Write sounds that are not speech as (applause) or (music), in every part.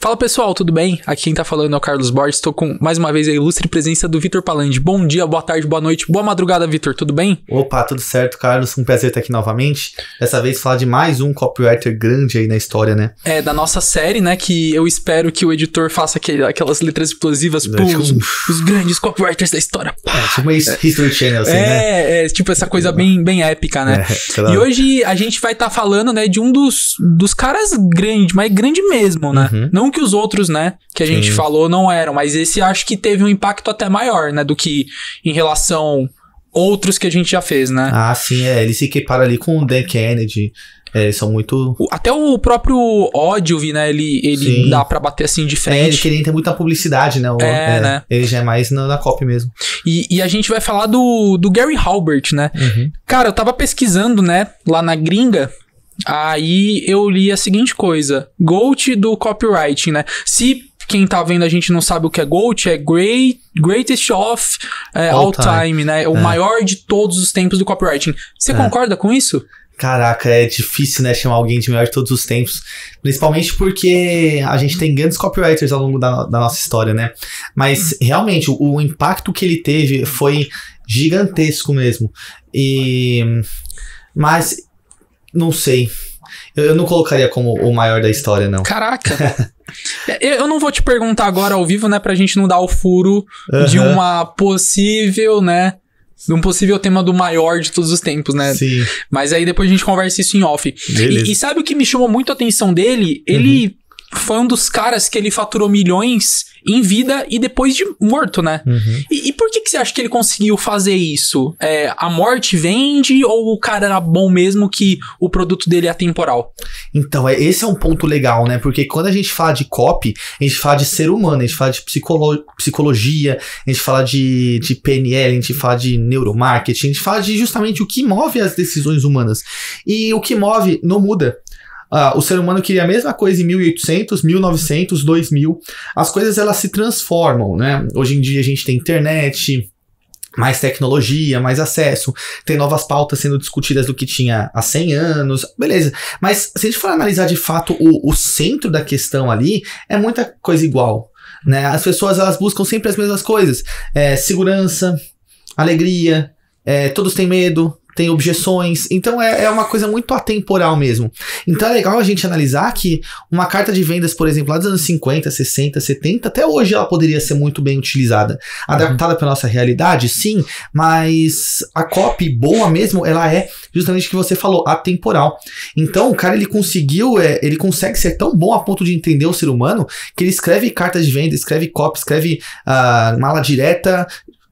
Fala pessoal, tudo bem? Aqui quem tá falando é o Carlos Borges. Estou com mais uma vez a ilustre presença do Vitor Palandi. Bom dia, boa tarde, boa noite, boa madrugada, Vitor, tudo bem? Opa, tudo certo, Carlos. Um prazer estar aqui novamente. Dessa vez falar de mais um copywriter grande aí na história, né? É, da nossa série, né? Que eu espero que o editor faça aquele, aquelas letras explosivas. Pum, os grandes copywriters da história. É, tipo uma History Channel, assim, né? é, né? É, tipo essa coisa bem, bem épica, né? É, claro. E hoje a gente vai estar tá falando, né, de um dos, dos caras grandes, mas grande mesmo, né? Uhum. Não não que os outros, né, que a Sim. gente falou não eram, mas esse acho que teve um impacto até maior, né, do que em relação outros que a gente já fez, né? Ah, sim, é. Ele se equipara ali com o Dan Kennedy. É, eles são muito. Até o próprio ódio, né? Ele, ele dá pra bater assim de frente. É, ele queria ter muita publicidade, né? O, é, é, né? Ele já é mais na, na copy mesmo. E, e, a gente vai falar do, do Gary Halbert, né? Uhum. Cara, eu tava pesquisando, né? Lá na gringa. Aí eu li a seguinte coisa: GOAT do copywriting, né? Se quem tá vendo a gente não sabe o que é GOAT, é Great, Greatest of é, All, all time, time, né? O é. maior de todos os tempos do copywriting. Você é. concorda com isso? Caraca, é difícil, né, chamar alguém de melhor de todos os tempos. Principalmente porque a gente tem grandes copywriters ao longo da, da nossa história, né? Mas realmente, o, o impacto que ele teve foi gigantesco mesmo. E. Mas não sei. Eu, eu não colocaria como o maior da história, não. Caraca! (laughs) É, eu não vou te perguntar agora ao vivo, né, pra gente não dar o furo de uma possível, né, de um possível tema do maior de todos os tempos, né? Sim. Mas aí depois a gente conversa isso em off. E, e, sabe o que me chamou muito a atenção dele? Ele uhum foi um dos caras que ele faturou milhões em vida e depois de morto, né? Uhum. E, e, por que, que você acha que ele conseguiu fazer isso? É, a morte vende ou o cara era bom mesmo que o produto dele é atemporal? Então, é, esse é um ponto legal, né? Porque quando a gente fala de copy, a gente fala de ser humano, a gente fala de psicolo psicologia, a gente fala de, de PNL, a gente fala de neuromarketing, a gente fala de justamente o que move as decisões humanas. E o que move não muda. Ah, o ser humano queria a mesma coisa em 1800, 1900, 2000. As coisas elas se transformam, né? Hoje em dia a gente tem internet, mais tecnologia, mais acesso, tem novas pautas sendo discutidas do que tinha há 100 anos, beleza. Mas se a gente for analisar de fato o, o centro da questão ali, é muita coisa igual. Né? As pessoas elas buscam sempre as mesmas coisas: é, segurança, alegria, é, todos têm medo, tem objeções. Então é, é uma coisa muito atemporal mesmo. Então é legal a gente analisar que uma carta de vendas, por exemplo, lá dos anos 50, 60, 70, até hoje ela poderia ser muito bem utilizada. Adaptada para nossa realidade, sim, mas a copy boa mesmo, ela é justamente o que você falou, atemporal. Então o cara ele conseguiu, é, ele consegue ser tão bom a ponto de entender o ser humano que ele escreve cartas de venda, escreve copy, escreve uh, mala direta,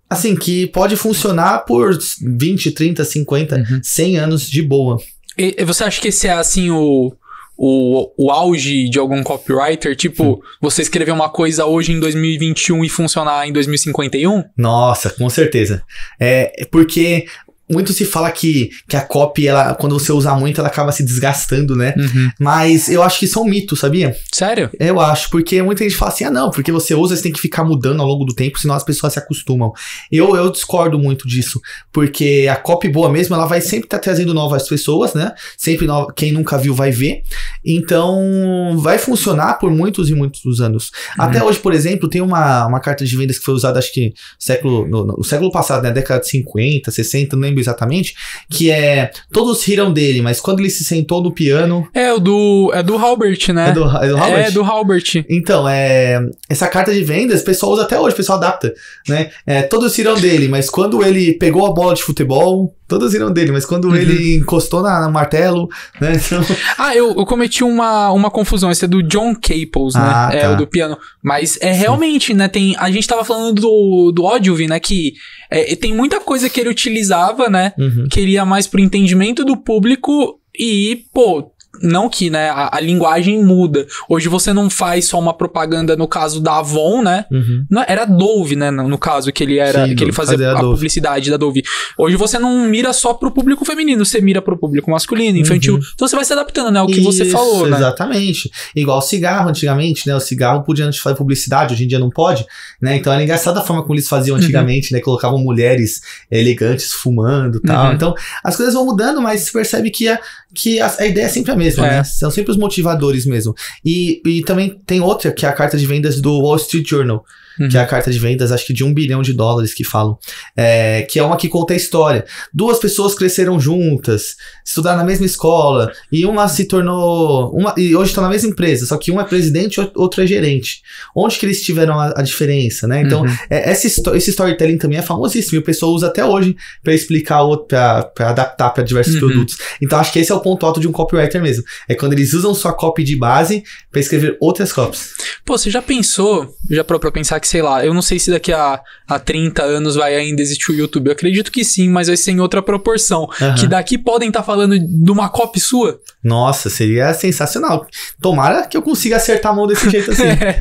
assim, que pode funcionar por 20, 30, 50, uhum. 100 anos de boa. E você acha que esse é assim o, o, o auge de algum copywriter? Tipo, hum. você escrever uma coisa hoje em 2021 e funcionar em 2051? Nossa, com certeza. É, é porque muito se fala que, que a copy, ela, quando você usar muito, ela acaba se desgastando, né? Uhum. Mas eu acho que isso é um mito, sabia? Sério? Eu acho, porque muita gente fala assim, ah, não, porque você usa, você tem que ficar mudando ao longo do tempo, senão as pessoas se acostumam. Eu, eu discordo muito disso, porque a copy boa mesmo, ela vai sempre estar tá trazendo novas pessoas, né? Sempre, no... quem nunca viu vai ver. Então, vai funcionar por muitos e muitos anos. Uhum. Até hoje, por exemplo, tem uma, uma carta de vendas que foi usada, acho que século, no, no, no século passado, né? Década de 50, 60, não lembro lembro exatamente, que é todos riram dele, mas quando ele se sentou no piano. É o do é do Halbert, né? É do, é do Halbert. É do Halbert. Então é essa carta de vendas, o pessoal usa até hoje, o pessoal adapta, né? É, todos riram dele, mas quando ele pegou a bola de futebol, Todas irão dele, mas quando uhum. ele encostou na, martelo, né? (laughs) Então... Ah, eu, eu, cometi uma, uma confusão. Esse é do John Caples, né? Ah, é, tá. É o do piano. Mas é realmente, né? Tem, a gente tava falando do, do Ogilvy, né? Que é, tem muita coisa que ele utilizava, né? Uhum. Queria mais pro entendimento do público e, pô, não que, né, a, a, linguagem muda. Hoje você não faz só uma propaganda no caso da Avon, né? Uhum. Não, era Dove, né, no, no, caso que ele era Sim, que ele fazia, fazia a, a publicidade da Dove. Hoje você não mira só pro público feminino, você mira pro público masculino, infantil. Uhum. Então você vai se adaptando, né, o que Isso, você falou, né? Exatamente. Igual cigarro antigamente, né? O cigarro podia antes fazer publicidade, hoje em dia não pode, né? Então era engraçada a forma como eles faziam uhum. antigamente, uhum. né? Colocavam mulheres elegantes fumando, tal. Uhum. Então as coisas vão mudando, mas você percebe que a, que a, a, ideia é sempre a mesma, é. né? São sempre os motivadores mesmo. E, e também tem outra, que é a carta de vendas do Wall Street Journal uhum. que é a carta de vendas, acho que de um bilhão de dólares que falam, é, que é uma que conta a história. Duas pessoas cresceram juntas, estudaram na mesma escola, e uma se tornou. Uma, e hoje está na mesma empresa, só que um é presidente e outro é gerente. Onde que eles tiveram a, a diferença, né? Então, uhum. é, esse, esse storytelling também é famosíssimo, e o pessoal usa até hoje para explicar, para adaptar para diversos uhum. produtos. Então, acho que esse é o ponto alto de um copywriter mesmo. É quando eles usam sua copy de base para escrever outras copies. Pô, você já pensou, já parou pra pensar que que, sei lá, eu não sei se daqui a, a 30 anos vai ainda existir o YouTube. Eu acredito que sim, mas vai ser em outra proporção. Uhum. Que daqui podem estar tá falando de uma copy sua. Nossa, seria sensacional. Tomara que eu consiga acertar a mão desse jeito assim, (laughs) né?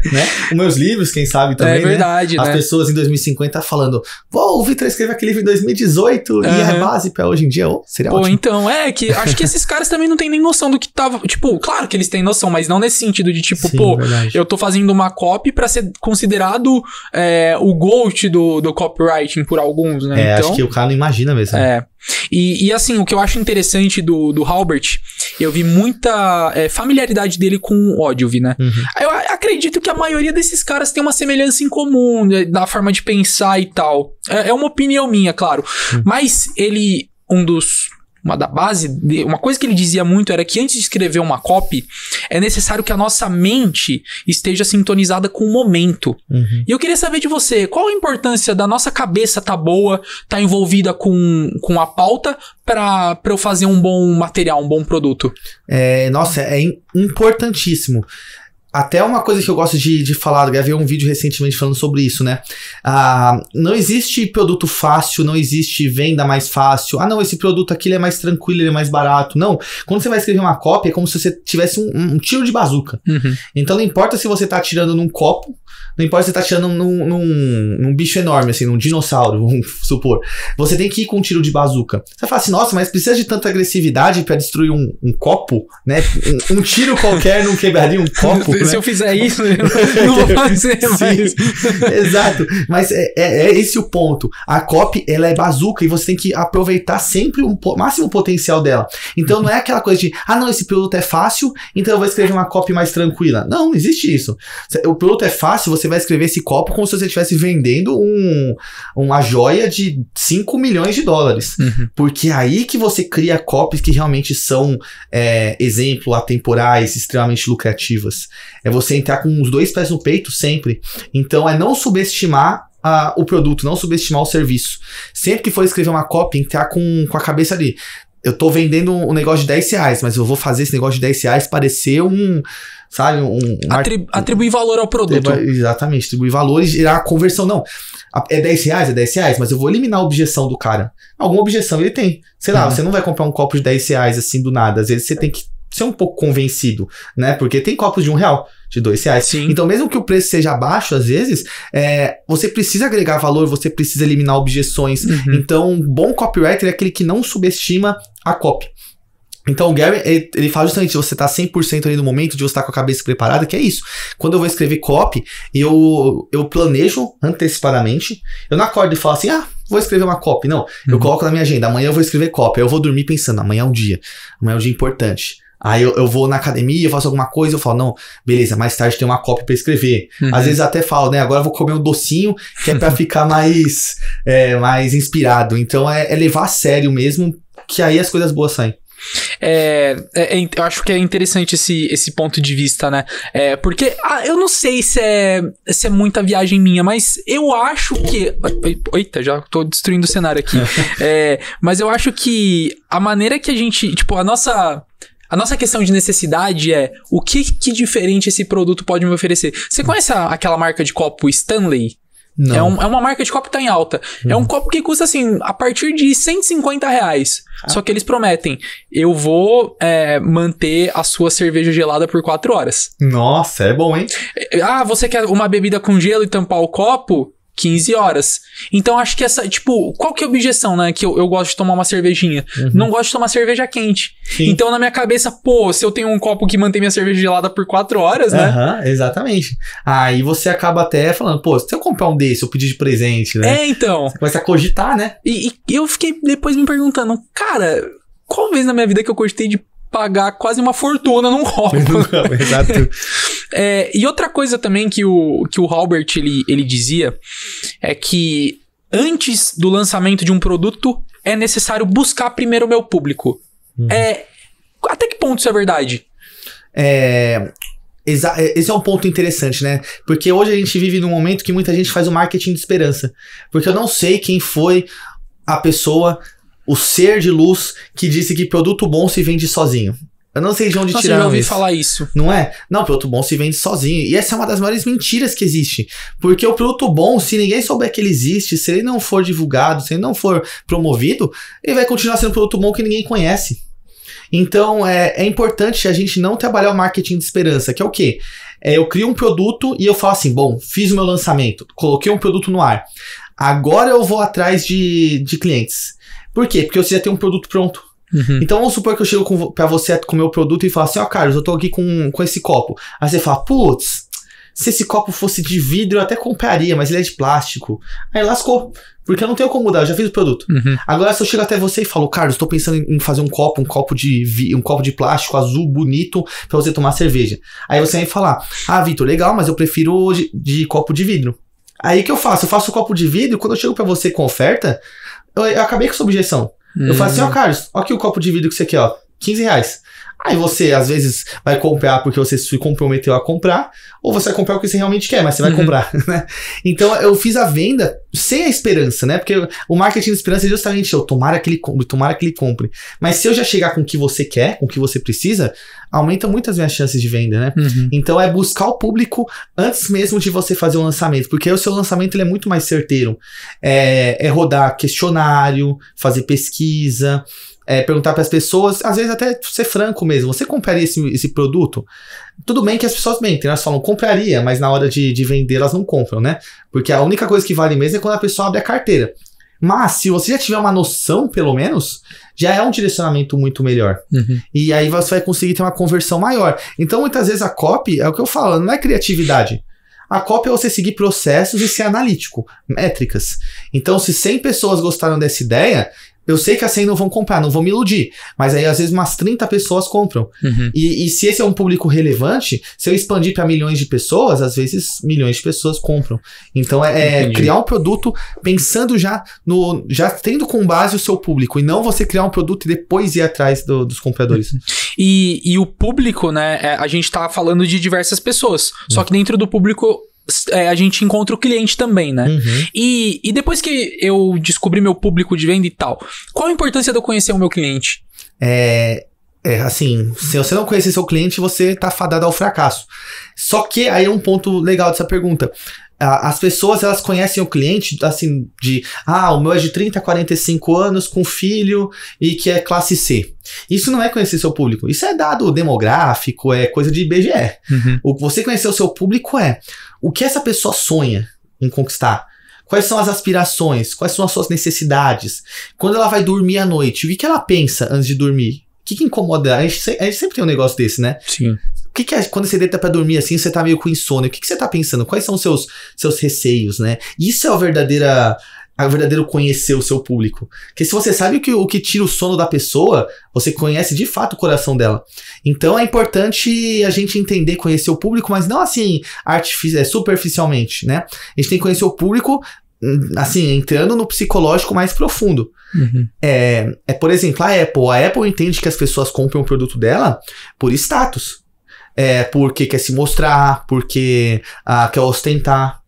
Os meus livros, quem sabe é também, É verdade, né? As né? pessoas em 2050 falando, pô, o Vitor escreveu aquele livro em 2018 uhum. e é base pra hoje em dia. Oh, seria pô, ótimo. então, é que acho que esses (laughs) caras também não têm nem noção do que tava... Tipo, claro que eles têm noção, mas não nesse sentido de tipo, sim, pô, é verdade. eu tô fazendo uma copy para ser considerado é, o GOAT do, do copywriting por alguns, né? É, então, acho que o cara não imagina mesmo. É. E, e, assim, o que eu acho interessante do, do Halbert, eu vi muita é, familiaridade dele com o Ogilvy, né? Uhum. Eu acredito que a maioria desses caras tem uma semelhança em comum, né, da forma de pensar e tal. É, é uma opinião minha, claro. Uhum. Mas ele, um dos uma da base, de, uma coisa que ele dizia muito era que antes de escrever uma copy, é necessário que a nossa mente esteja sintonizada com o momento. Uhum. E eu queria saber de você, qual a importância da nossa cabeça tá boa, tá envolvida com, com a pauta para eu fazer um bom material, um bom produto? É, nossa, é importantíssimo. Até uma coisa que eu gosto de, de falar, gravei um vídeo recentemente falando sobre isso, né? Ah, não existe produto fácil, não existe venda mais fácil. Ah, não, esse produto aqui é mais tranquilo, ele é mais barato. Não. Quando você vai escrever uma cópia, é como se você tivesse um, um tiro de bazuca. Uhum. Então não importa se você tá atirando num copo, não importa se você tá atirando num, num, num bicho enorme, assim, num dinossauro, (laughs) vamos supor. Você tem que ir com um tiro de bazuca. Você fala assim, nossa, mas precisa de tanta agressividade para destruir um, um, copo, né? Um, um tiro qualquer não quebraria um copo. (laughs) né? se eu fizer (laughs) isso, eu não vou fazer mais. (laughs) Exato. Mas é, é, é, esse o ponto. A COP, ela é bazuca e você tem que aproveitar sempre o um, máximo potencial dela. Então não é aquela coisa de, ah, não, esse produto é fácil, então eu vou escrever uma copy mais tranquila. Não, não existe isso. O produto é fácil, você vai escrever esse copo como se você estivesse vendendo um, uma joia de 5 milhões de dólares. Uhum. Porque é aí que você cria copies que realmente são é, exemplo, atemporais, extremamente lucrativas. É você entrar com os dois pés no peito sempre. Então é não subestimar a, ah, o produto, não subestimar o serviço. Sempre que for escrever uma cópia, entrar com, com a cabeça ali. Eu tô vendendo um negócio de 10 reais, mas eu vou fazer esse negócio de 10 reais parecer um. Sabe? Um, um Atrib atribuir valor ao produto. Exatamente, atribuir valor e gerar conversão. Não. É 10 reais, é 10 reais, mas eu vou eliminar a objeção do cara. Alguma objeção ele tem. Sei lá, uhum. você não vai comprar um copo de 10 reais assim do nada. Às vezes você tem que ser um pouco convencido, né? Porque tem copos de um real, de dois reais. Sim. Então, mesmo que o preço seja baixo, às vezes, é, você precisa agregar valor, você precisa eliminar objeções. Uhum. Então, um bom copywriter é aquele que não subestima a copy. Então o Gary, ele, ele fala justamente, você tá 100% ali no momento de você estar tá com a cabeça preparada, que é isso. Quando eu vou escrever copy, eu, eu planejo antecipadamente, eu não acordo e falo assim, ah, vou escrever uma copy. Não, uhum. eu coloco na minha agenda, amanhã eu vou escrever copy, eu vou dormir pensando, amanhã é um dia, amanhã é um dia importante. Aí eu, eu, vou na academia, eu faço alguma coisa, eu falo, não, beleza, mais tarde tem uma cópia para escrever. Uhum. Às vezes até falo, né, agora eu vou comer um docinho que é para (laughs) ficar mais, é, mais inspirado. Então é, é, levar a sério mesmo, que aí as coisas boas saem. É, é, é eu acho que é interessante esse, esse ponto de vista, né? É, porque ah, eu não sei se é, se é muita viagem minha, mas eu acho que. Eita, já tô destruindo o cenário aqui. (laughs) mas eu acho que a maneira que a gente. Tipo, a nossa a nossa questão de necessidade é o que, que diferente esse produto pode me oferecer. Você conhece a, aquela marca de copo Stanley? Não. É, um, é uma marca de copo que tá em alta. É um uhum. copo que custa, assim, a partir de 150 reais. Ah. Só que eles prometem, eu vou é, manter a sua cerveja gelada por 4 horas. Nossa, é bom, hein? É, ah, você quer uma bebida com gelo e tampar o copo? 15 horas. Então acho que essa, tipo, qual que é a objeção, né? Que eu, eu gosto de tomar uma cervejinha. Uhum. Não gosto de tomar cerveja quente. Sim. Então na minha cabeça, pô, se eu tenho um copo que mantém minha cerveja gelada por 4 horas, né? Aham, uhum, exatamente. Aí você acaba até falando, pô, se eu comprar um desse, eu pedir de presente, né? É, então. Você começa a cogitar, né? E, e eu fiquei depois me perguntando, cara, qual vez na minha vida que eu cogitei de pagar quase uma fortuna num hobby. Né? Exato. (laughs) É, e outra coisa também que o, que o Halbert ele, ele dizia é que antes do lançamento de um produto é necessário buscar primeiro o meu público. Uhum. É, até que ponto isso é verdade? É, é esse é um ponto interessante, né? Porque hoje a gente vive num momento que muita gente faz o marketing de esperança. Porque eu não sei quem foi a pessoa o ser de luz que disse que produto bom se vende sozinho. Eu não sei de onde Nossa, tiraram eu ouvi falar isso. Não é? Não, produto bom se vende sozinho. E essa é uma das maiores mentiras que existe. Porque o produto bom, se ninguém souber que ele existe, se ele não for divulgado, se ele não for promovido, ele vai continuar sendo um produto bom que ninguém conhece. Então, é, é importante a gente não trabalhar o marketing de esperança, que é o quê? É, eu crio um produto e eu falo assim, bom, fiz o meu lançamento, coloquei um produto no ar. Agora eu vou atrás de, de clientes. Por quê? Porque você já tem um produto pronto. Uhum. Então vamos supor que eu chego para você com o meu produto e falo assim, ó, oh, Carlos, eu tô aqui com, com esse copo. Aí você fala, putz, se esse copo fosse de vidro, eu até compraria, mas ele é de plástico. Aí lascou. Porque eu não tenho como mudar, eu já fiz o produto. Uhum. Agora, se eu chego até você e falo, Carlos, estou pensando em fazer um copo, um copo de um copo de plástico azul bonito para você tomar cerveja. Aí você vai falar, ah, Vitor, legal, mas eu prefiro de, de copo de vidro. Aí o que eu faço? Eu faço o copo de vidro, quando eu chego para você com oferta, eu, eu acabei com sua objeção. Hum. Eu falei assim, ó, oh, Carlos, ó aqui o copo de vidro que você quer, ó. 15 reais. Aí você, às vezes, vai comprar porque você se comprometeu a comprar, ou você vai comprar que você realmente quer, mas você vai uhum. comprar, (laughs) né? Então eu fiz a venda sem a esperança, né? Porque o marketing de esperança é justamente eu, tomara que ele compre, tomara que ele compre. Mas se eu já chegar com o que você quer, com o que você precisa, aumenta muito as minhas chances de venda, né? Uhum. Então é buscar o público antes mesmo de você fazer o lançamento, porque o seu lançamento ele é muito mais certeiro. É, é rodar questionário, fazer pesquisa, é, perguntar para as pessoas, às vezes até ser franco mesmo, você compraria esse, esse produto? Tudo bem que as pessoas mentem, elas falam compraria, mas na hora de, de vender elas não compram, né? Porque a única coisa que vale mesmo é quando a pessoa abre a carteira. Mas se você já tiver uma noção, pelo menos, já é um direcionamento muito melhor. Uhum. E aí você vai conseguir ter uma conversão maior. Então, muitas vezes a copy é o que eu falo, não é criatividade. A cópia é você seguir processos e ser analítico, métricas. Então, se 100 pessoas gostaram dessa ideia, eu sei que as 100 não vão comprar, não vão me iludir. Mas aí, às vezes, umas 30 pessoas compram. Uhum. E, e, se esse é um público relevante, se eu expandir para milhões de pessoas, às vezes milhões de pessoas compram. Então, é, é criar um produto pensando já no. já tendo com base o seu público. E não você criar um produto e depois ir atrás do, dos compradores. Uhum. E, e o público, né? É, a gente está falando de diversas pessoas. Uhum. Só que dentro do público é, a gente encontra o cliente também, né? Uhum. E, e depois que eu descobri meu público de venda e tal, qual a importância de eu conhecer o meu cliente? É, é, assim, se você não conhecer seu cliente, você tá fadado ao fracasso. Só que aí é um ponto legal dessa pergunta as pessoas elas conhecem o cliente assim de ah, o meu é de 30 a 45 anos com filho e que é classe C. Isso não é conhecer seu público, isso é dado demográfico, é coisa de IBGE. Uhum. O que você conhecer o seu público é o que essa pessoa sonha em conquistar. Quais são as aspirações? Quais são as suas necessidades? Quando ela vai dormir à noite, o que, ela pensa antes de dormir? O que, que incomoda? A gente, a gente sempre tem um negócio desse, né? Sim que, que é quando você deita para dormir assim, você tá meio com insônia? O que, que você tá pensando? Quais são os seus, seus receios, né? Isso é o verdadeira a é verdadeiro conhecer o seu público. Porque se você sabe o que, o que tira o sono da pessoa, você conhece de fato o coração dela. Então é importante a gente entender, conhecer o público, mas não assim artifici- é, superficialmente, né? A gente tem que conhecer o público, hum, assim, entrando no psicológico mais profundo. Uhum. É, é, por exemplo, a Apple. A Apple entende que as pessoas compram o produto dela por status é, porque quer se mostrar, porque ah, quer ostentar.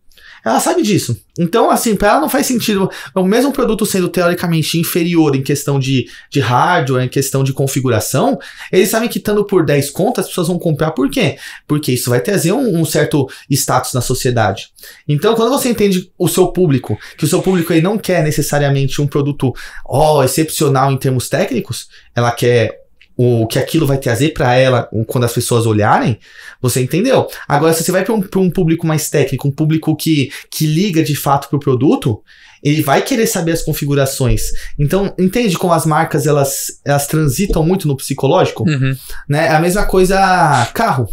Ela sabe disso. Então, assim, para ela não faz sentido. O mesmo produto sendo teoricamente inferior em questão de, de hardware, em questão de configuração, eles sabem que estando por 10 contas, as pessoas vão comprar por quê? Porque isso vai trazer um, um, certo status na sociedade. Então, quando você entende o seu público, que o seu público aí não quer necessariamente um produto ó excepcional em termos técnicos, ela quer o que aquilo vai trazer para ela quando as pessoas olharem, você entendeu. Agora, se você vai para um, um, público mais técnico, um público que, que liga de fato para o produto, ele vai querer saber as configurações. Então, entende como as marcas elas, elas transitam muito no psicológico? Uhum. Né? É a mesma coisa carro.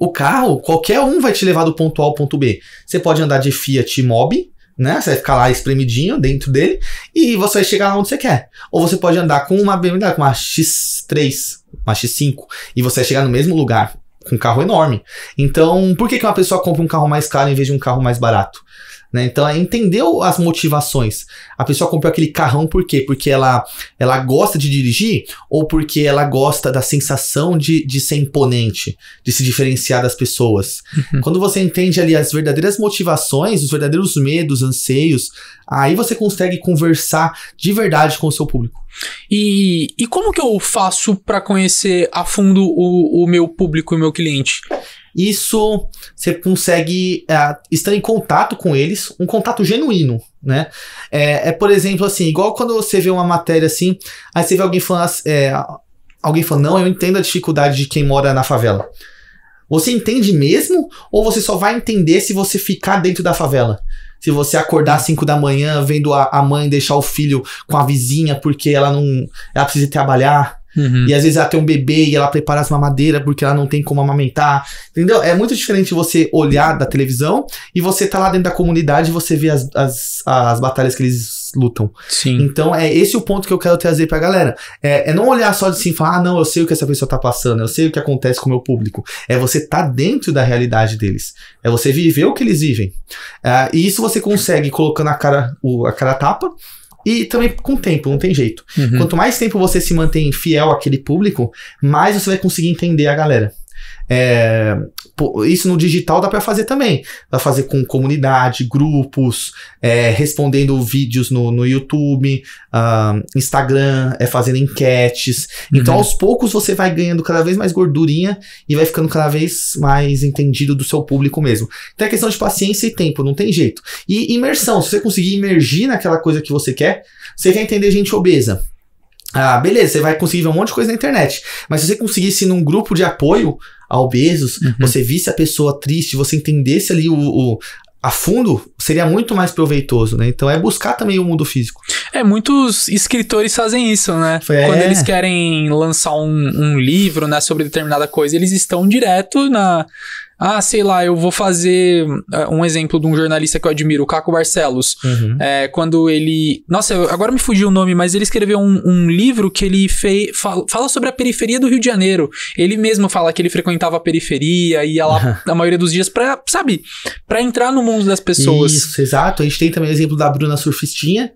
O carro, qualquer um vai te levar do ponto A ao ponto B. Você pode andar de Fiat Mobi, né? Você vai ficar lá espremidinho dentro dele e você vai chegar lá onde você quer. Ou você pode andar com uma BMW, com uma X3, uma X5, e você vai chegar no mesmo lugar com um carro enorme. Então, por que, que uma pessoa compra um carro mais caro em vez de um carro mais barato? Né? Então ela é entendeu as motivações. A pessoa comprou aquele carrão por quê? Porque ela, ela gosta de dirigir ou porque ela gosta da sensação de, de ser imponente, de se diferenciar das pessoas. Uhum. Quando você entende ali as verdadeiras motivações, os verdadeiros medos, anseios, aí você consegue conversar de verdade com o seu público. E, e como que eu faço para conhecer a fundo o, o meu público e o meu cliente? Isso você consegue é, estar em contato com eles, um contato genuíno, né? É, é, por exemplo, assim, igual quando você vê uma matéria assim, aí você vê alguém falando, é, alguém falando, não, eu entendo a dificuldade de quem mora na favela. Você entende mesmo? Ou você só vai entender se você ficar dentro da favela? Se você acordar às 5 da manhã vendo a, a mãe deixar o filho com a vizinha porque ela não. ela precisa trabalhar, Uhum. E às vezes ela tem um bebê e ela prepara as mamadeiras porque ela não tem como amamentar. Entendeu? É muito diferente você olhar da televisão e você tá lá dentro da comunidade e você vê as, as, as batalhas que eles lutam. Sim. Então é esse o ponto que eu quero trazer pra galera. É, é não olhar só de assim e falar, ah, não, eu sei o que essa pessoa tá passando, eu sei o que acontece com o meu público. É você tá dentro da realidade deles. É você viver o que eles vivem. É, e isso você consegue colocando a cara, o, a cara tapa e também com o tempo, não tem jeito. Uhum. Quanto mais tempo você se mantém fiel àquele público, mais você vai conseguir entender a galera. É, pô, isso no digital dá para fazer também. Dá pra fazer com comunidade, grupos, é, respondendo vídeos no, no YouTube, uh, Instagram, é fazendo enquetes. Então, uhum. Então, aos poucos, você vai ganhando cada vez mais gordurinha e vai ficando cada vez mais entendido do seu público mesmo. Então, é questão de paciência e tempo, não tem jeito. E imersão, se você conseguir imergir naquela coisa que você quer, você quer entender gente obesa. Ah, beleza, você vai conseguir ver um monte de coisa na internet. Mas se você conseguisse num grupo de apoio ao obesos, uhum. você visse a pessoa triste, você entendesse ali o, o a fundo, seria muito mais proveitoso, né? Então é buscar também o mundo físico. É, muitos escritores fazem isso, né? É. Quando eles querem lançar um, um livro, né, sobre determinada coisa, eles estão direto na ah, sei lá, eu vou fazer eh, um exemplo de um jornalista que eu admiro, o Caco Barcelos. Uhum. É, quando ele. Nossa, agora me fugiu o nome, mas ele escreveu um, um livro que ele fei, fala, fala, sobre a periferia do Rio de Janeiro. Ele mesmo fala que ele frequentava a periferia, ia lá a maioria dos dias pra, sabe, pra entrar no mundo das pessoas. Isso, exato. A gente tem também o exemplo da Bruna Surfistinha,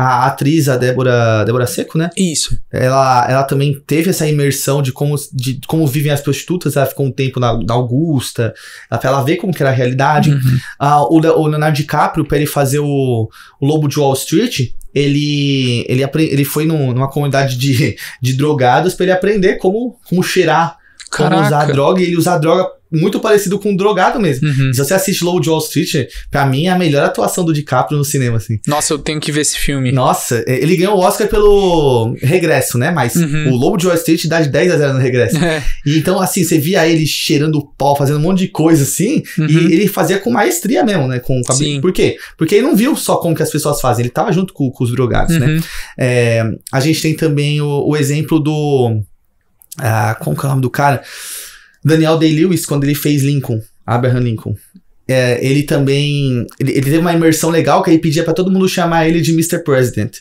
a atriz, a Débora, Débora Seco, né? Isso. Ela, ela também teve essa imersão de como, de como vivem as prostitutas. Ela ficou um tempo na, na Augusta, ela, ela vê como que era a realidade. Uhum. o, o, Leonardo DiCaprio, para ele fazer o, o Lobo de Wall Street, ele, ele, ele foi num, numa comunidade de, de drogados para ele aprender como, como cheirar como usar droga, e ele usar droga muito parecido com um drogado mesmo. Uhum. Se você assiste Low Wall Street, pra mim é a melhor atuação do DiCaprio no cinema, assim. Nossa, eu tenho que ver esse filme. Nossa, ele ganhou o Oscar pelo Regresso, né? Mas uhum. o Low Wall Street dá de 10 a 0 no Regresso. (laughs) É. E então, assim, você via ele cheirando pó, fazendo um monte de coisa, assim, uhum. e ele fazia com maestria mesmo, né? Com, com Sim. Por quê? Porque ele não viu só como que as pessoas fazem, ele tava junto com, com os drogados, né? Uhum. É, a gente tem também o, o exemplo do ah, que é o nome do cara? Daniel Day-Lewis, quando ele fez Lincoln, Abraham Lincoln. É, ele também. Ele, ele, teve uma imersão legal que ele pedia para todo mundo chamar ele de Mr. President.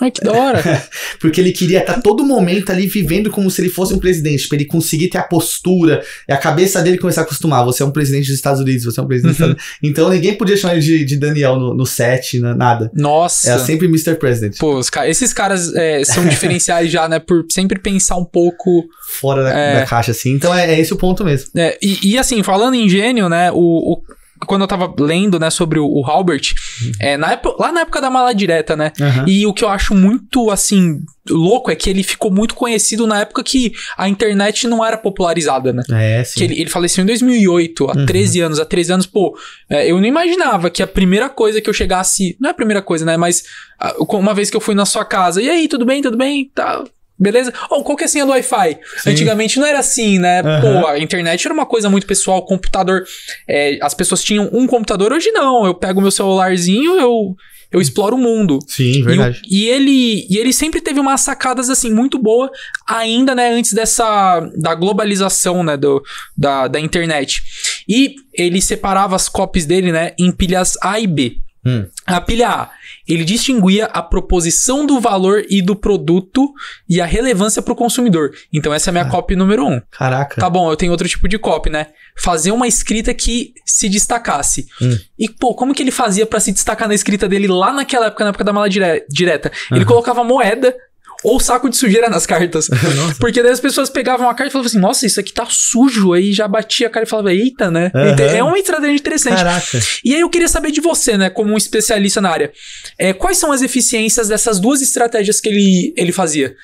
Ai, que da hora. (laughs) Porque ele queria estar tá todo momento ali vivendo como se ele fosse um presidente, para ele conseguir ter a postura e a cabeça dele começar a acostumar. Você é um presidente dos Estados Unidos, você é um presidente uhum. dos Estados Unidos. Então ninguém podia chamar ele de, de Daniel no, no set, na, nada. Nossa. Era sempre Mr. President. Pô, ca esses caras é, são diferenciais já, né? Por sempre pensar um pouco. Fora da, é... da caixa, assim. Então é, é esse o ponto mesmo. É, e, e, assim, falando em gênio, né? o, o quando eu tava lendo, né, sobre o, o Halbert, uhum. é, na época, lá na época da mala direta, né? Uhum. E o que eu acho muito, assim, louco é que ele ficou muito conhecido na época que a internet não era popularizada, né? É, sim. Que ele, ele faleceu em 2008, há uhum. 13 anos. Há 13 anos, pô, é, eu não imaginava que a primeira coisa que eu chegasse... Não é a primeira coisa, né? Mas ah, uma vez que eu fui na sua casa, e aí, tudo bem, tudo bem? Tá, Beleza? Ou oh, qual que é a senha do Wi-Fi? Antigamente não era assim, né? Uhum. Pô, a internet era uma coisa muito pessoal, computador. É, as pessoas tinham um computador, hoje não. Eu pego meu celularzinho, eu, eu exploro o mundo. Sim, verdade. E, e, ele, e ele sempre teve umas sacadas, assim, muito boa, ainda, né, antes dessa... da globalização, né, do, da, da internet. E ele separava as copies dele, né, em pilhas A e B. Hum. A pilha A ele distinguia a proposição do valor e do produto e a relevância para o consumidor. Então, essa é a minha ah, copy número um. Caraca. Tá bom, eu tenho outro tipo de copy, né? Fazer uma escrita que se destacasse. Hum. E, pô, como que ele fazia para se destacar na escrita dele lá naquela época, na época da mala direta? Uhum. Ele colocava moeda ou saco de sujeira nas cartas. (laughs) Porque daí as pessoas pegavam a carta e falavam assim, nossa, isso aqui tá sujo. Aí já batia a cara e falava, eita, né? Uhum. É uma estratégia interessante. Caraca. E aí eu queria saber de você, né, como um especialista na área. É, quais são as eficiências dessas duas estratégias que ele, ele fazia?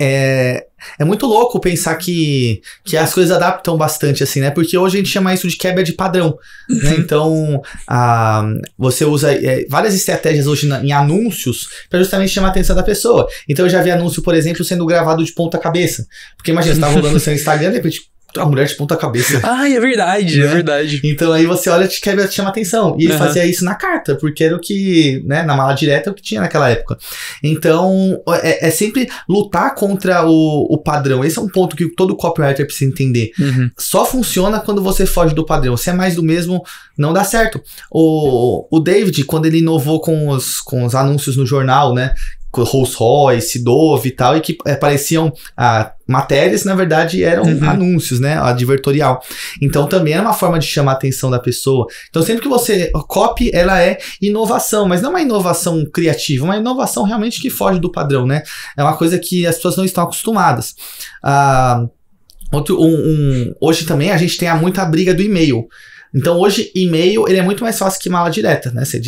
É, é muito louco pensar que, que as coisas adaptam bastante, assim, né? Porque hoje a gente chama isso de quebra de padrão. Né? (laughs) Então, a, você usa é, várias estratégias hoje na, em anúncios para justamente chamar a atenção da pessoa. Então, eu já vi anúncio, por exemplo, sendo gravado de ponta cabeça. Porque imagina, você tá (laughs) rodando seu Instagram, de repente a mulher de ponta cabeça. Ah, (laughs) é verdade, é né? é verdade. Então aí você olha e quer chamar atenção. E ele uhum. fazia isso na carta, porque era o que, né, na mala direta é o que tinha naquela época. Então, é, é sempre lutar contra o, o, padrão. Esse é um ponto que todo copywriter precisa entender. Uhum. Só funciona quando você foge do padrão. Se é mais do mesmo, não dá certo. O, o David, quando ele inovou com os, com os anúncios no jornal, né? Rolls Royce, Dove e tal, e que eh, pareciam ah, matérias, na verdade eram uhum. anúncios, né? Advertorial. Então também é uma forma de chamar a atenção da pessoa. Então sempre que você copy, ela é inovação, mas não é uma inovação criativa, é uma inovação realmente que foge do padrão, né? É uma coisa que as pessoas não estão acostumadas. Ah, outro, um, um, hoje também a gente tem muita briga do e-mail. Então hoje, e-mail, ele é muito mais fácil que mala direta, né? Você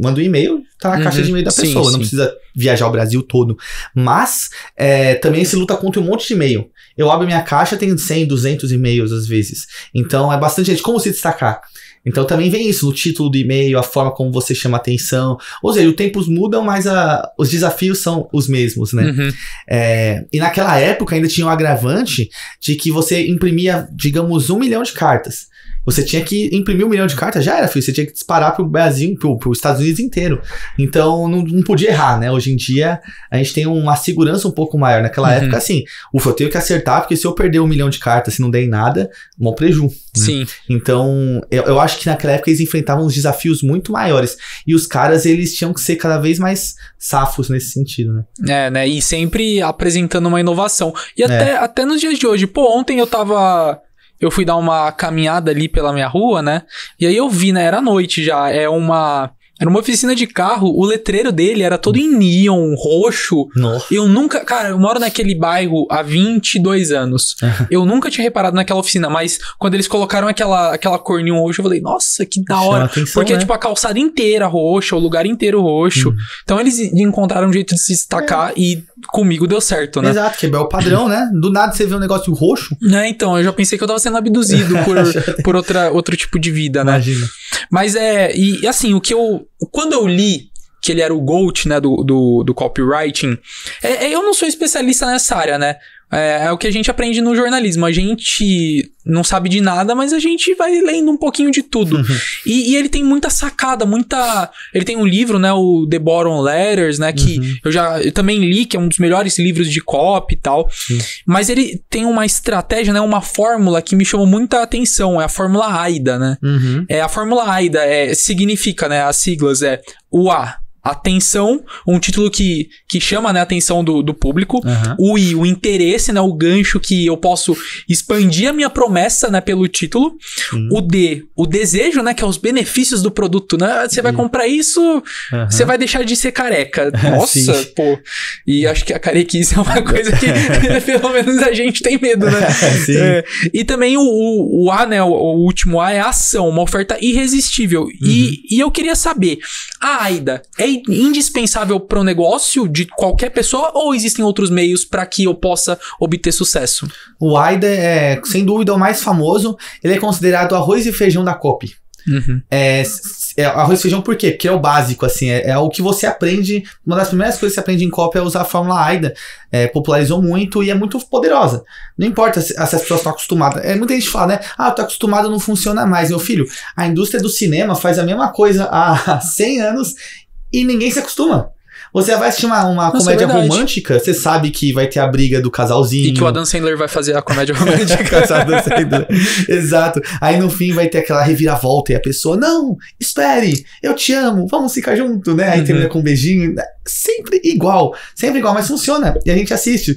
manda o um e-mail, tá na uhum, caixa de e-mail da sim, pessoa, sim. não precisa viajar o Brasil todo. Mas é, também se luta contra um monte de e-mail. Eu abro minha caixa, tem 100, 200 e-mails às vezes. Então é bastante gente. Como se destacar? Então também vem isso no título do e-mail, a forma como você chama atenção. Ou seja, os tempos mudam, mas a, os desafios são os mesmos, né? Uhum. É, e naquela época ainda tinha o um agravante de que você imprimia, digamos, um milhão de cartas. Você tinha que imprimir um milhão de cartas, já era, filho. Você tinha que disparar pro Brasil, pro, pro Estados Unidos inteiro. Então, não, não podia errar, né? Hoje em dia, a gente tem uma segurança um pouco maior. Naquela uhum. época, assim, ufa, eu tenho que acertar, porque se eu perder um milhão de cartas e não der em nada, é mó preju. Né? Sim. Então, eu, eu acho que naquela época eles enfrentavam uns desafios muito maiores. E os caras, eles tinham que ser cada vez mais safos nesse sentido, né? É, né? E sempre apresentando uma inovação. E é. até, é. até nos dias de hoje. Pô, ontem eu tava eu fui dar uma caminhada ali pela minha rua, né? E aí eu vi, né? Era noite já. É uma. Era uma oficina de carro, o letreiro dele era todo em neon, roxo. Nossa. Eu nunca. Cara, eu moro naquele bairro há 22 anos. (laughs) eu nunca tinha reparado naquela oficina, mas quando eles colocaram aquela, aquela cor neon roxo, eu falei, nossa, que da hora. Atenção, Porque, né? tipo, a calçada inteira roxa, o lugar inteiro roxo. Hum. Então eles encontraram um jeito de se destacar é. e comigo deu certo, né? Exato, que é o padrão, né? Do nada você vê um negócio roxo. (laughs) É, então, eu já pensei que eu tava sendo abduzido por, (laughs) por outra, outro tipo de vida, né? Imagina. Mas é. E assim, o que eu quando eu li que ele era o GOAT, né, do, do, do copywriting, é, é eu não sou especialista nessa área, né? É, é, o que a gente aprende no jornalismo. A gente não sabe de nada, mas a gente vai lendo um pouquinho de tudo. Uhum. E, e, ele tem muita sacada, muita. Ele tem um livro, né? O The Bottom Letters, né? Que uhum. eu já eu também li, que é um dos melhores livros de cop e tal. Uhum. Mas ele tem uma estratégia, né? Uma fórmula que me chamou muita atenção. É a fórmula AIDA, né? Uhum. É a fórmula AIDA é, significa, né? As siglas é o A atenção, um título que, que chama né, a atenção do, do público, uhum. o, o interesse, né, o gancho que eu posso expandir a minha promessa né, pelo título, uhum. o D, o desejo, né, que é os benefícios do produto, né, você vai comprar isso, uhum. você vai deixar de ser careca, (laughs) nossa, pô, e acho que a carequice é uma (laughs) coisa que (laughs) pelo menos a gente tem medo, né, é, e também o, o, o, A, né, o, o último A é ação, uma oferta irresistível, e, uhum. e eu queria saber, a AIDA é é indispensável para o negócio de qualquer pessoa ou existem outros meios para que eu possa obter sucesso? O AIDA é, sem dúvida, o mais famoso. Ele é considerado arroz e feijão da COP. Uhum. É, é, arroz e feijão por quê? Porque é o básico, assim, é, é, o que você aprende. Uma das primeiras coisas que você aprende em cop é usar a fórmula AIDA. É, popularizou muito e é muito poderosa. Não importa se, se as pessoas estão acostumadas. É, muita gente fala, né? Ah, eu tô acostumado, não funciona mais. Meu filho, a indústria do cinema faz a mesma coisa há 100 (laughs) anos e ninguém se acostuma. Você vai assistir uma, uma Nossa, é comédia é romântica, você sabe que vai ter a briga do casalzinho. E que o Adam Sandler vai fazer a comédia (laughs) romântica. Adam Sandler. Exato. Aí no fim vai ter aquela reviravolta e a pessoa, não, espere, eu te amo, vamos ficar junto, né? Aí uhum. termina com um beijinho. Né? sempre igual, sempre igual, mas funciona. E a gente assiste.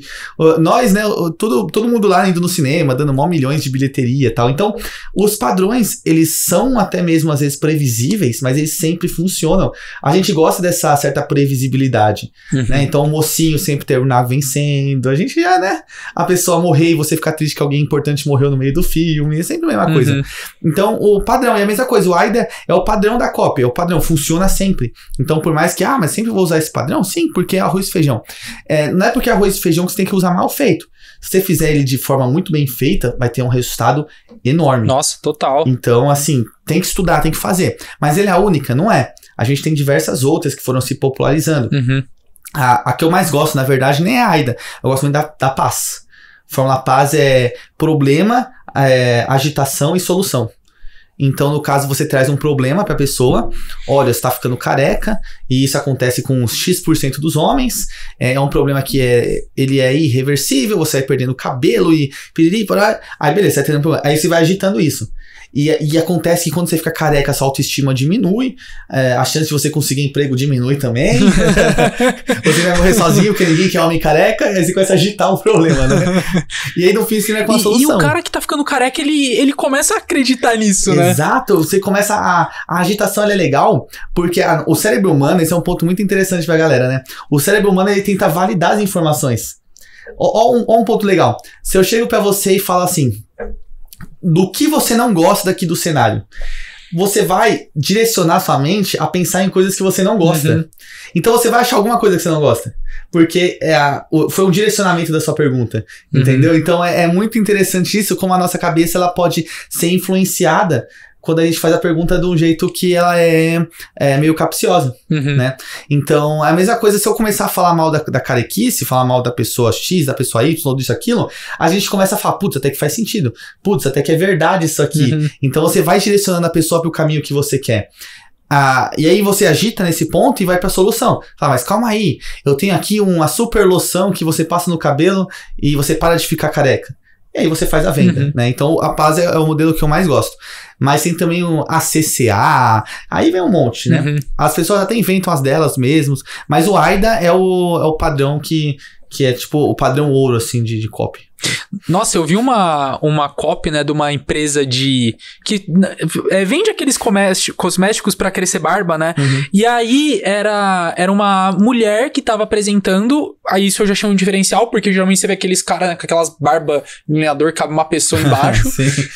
Nós, né, todo, todo mundo lá indo no cinema, dando mó milhões de bilheteria e tal. Então, os padrões, eles são até mesmo às vezes previsíveis, mas eles sempre funcionam. A gente gosta dessa certa previsibilidade, uhum. né? Então, o mocinho sempre terminar vencendo. A gente já, né, a pessoa morrer e você ficar triste que alguém importante morreu no meio do filme, é sempre a mesma uhum. coisa. Então, o padrão é a mesma coisa. O AIDA é o padrão da cópia, é o padrão, funciona sempre. Então, por mais que, ah, mas sempre vou usar esse padrão padrão? Sim, porque é arroz e feijão. É, não é porque é arroz e feijão que você tem que usar mal feito. Se você fizer ele de forma muito bem feita, vai ter um resultado enorme. Nossa, total. Então, assim, tem que estudar, tem que fazer. Mas ele é a única, não é? A gente tem diversas outras que foram se popularizando. Uhum. A, a, que eu mais gosto, na verdade, nem é a Aida. Eu gosto muito da, da Paz. Fórmula Paz é problema, é, agitação e solução. Então, no caso, você traz um problema para a pessoa. Olha, está ficando careca e isso acontece com uns x% dos homens. É, é um problema que é, ele é irreversível. Você vai perdendo cabelo e piriri, porá. Aí, beleza, você vai tendo um problema. Aí você vai agitando isso. E, e, acontece que quando você fica careca, a sua autoestima diminui, é, a chance de você conseguir emprego diminui também. (laughs) você vai morrer sozinho, porque ninguém quer homem careca, e aí você começa a agitar o um problema, né? (laughs) E aí no fim você vai é com a solução. E o cara que tá ficando careca, ele, ele começa a acreditar nisso, né? né? Exato, você começa a. A agitação é legal, porque a, o cérebro humano, esse é um ponto muito interessante pra galera, né? O cérebro humano ele tenta validar as informações. Ó, um, um, ponto legal. Se eu chego para você e falo assim: do que você não gosta daqui do cenário? você vai direcionar sua mente a pensar em coisas que você não gosta. Uhum. Então você vai achar alguma coisa que você não gosta. Porque é a, o, foi um direcionamento da sua pergunta. Uhum. Entendeu? Então é, é, muito interessante isso, como a nossa cabeça ela pode ser influenciada quando a gente faz a pergunta de um jeito que ela é, é meio capciosa, uhum. né? Então, é a mesma coisa se eu começar a falar mal da, da carequice, falar mal da pessoa X, da pessoa Y, ou disso, aquilo, a gente começa a falar, putz, até que faz sentido. Putz, até que é verdade isso aqui. Uhum. Então, você vai direcionando a pessoa para o caminho que você quer. Ah, e aí você agita nesse ponto e vai para a solução. Fala, mas calma aí, eu tenho aqui uma super loção que você passa no cabelo e você para de ficar careca. E aí você faz a venda, uhum. né? Então a Paz é, é o modelo que eu mais gosto. Mas tem também o ACCA, aí vem um monte, né? Uhum. As pessoas até inventam as delas mesmas, mas o AIDA é o, é o padrão que que é tipo o padrão ouro, assim, de, de copy. Nossa, eu vi uma, uma copy, né, de uma empresa de. que né, é, vende aqueles cosméticos para crescer barba, né? Uhum. E aí era, era uma mulher que tava apresentando, aí isso eu já chamo de diferencial, porque geralmente você vê aqueles caras né, com aquelas barba no lenhador, cabe uma pessoa (laughs) embaixo.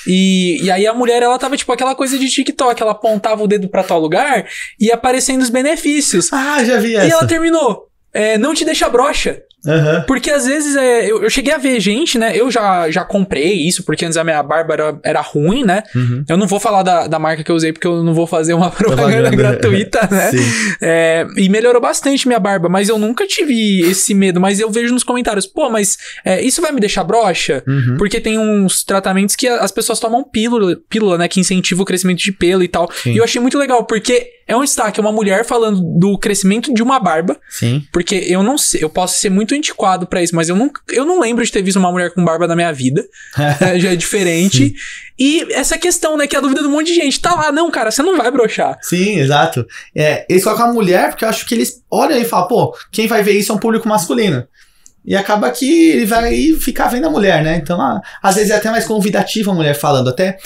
e, e aí a mulher, ela tava tipo aquela coisa de TikTok, ela apontava o dedo para tal lugar e aparecendo os benefícios. Ah, já vi essa. E ela terminou. É, não te deixa broxa. Uhum. Porque às vezes é, eu, eu, cheguei a ver gente, né? Eu já, já comprei isso, porque antes a minha barba era, era ruim, né? Uhum. Eu não vou falar da, da marca que eu usei, porque eu não vou fazer uma (laughs) propaganda gratuita, né? (laughs) É, e melhorou bastante minha barba, mas eu nunca tive esse medo. Mas eu vejo nos comentários, pô, mas é, isso vai me deixar broxa? Uhum. Porque tem uns tratamentos que as pessoas tomam pílula, pílula, né? Que incentiva o crescimento de pelo e tal. Sim. E eu achei muito legal, porque é um destaque, é uma mulher falando do crescimento de uma barba. Sim. Porque eu não sei, eu posso ser muito antiquado para isso, mas eu não, eu não lembro de ter visto uma mulher com barba na minha vida. (laughs) é, já é diferente. Sim. E essa questão, né, que é a dúvida do monte de gente. Tá lá, não, cara, você não vai brochar. Sim, exato. É, eles colocam a mulher porque eu acho que eles olham e falam, pô, quem vai ver isso é um público masculino. E acaba que ele vai ficar vendo a mulher, né? Então, às vezes é até mais convidativa a mulher falando. Até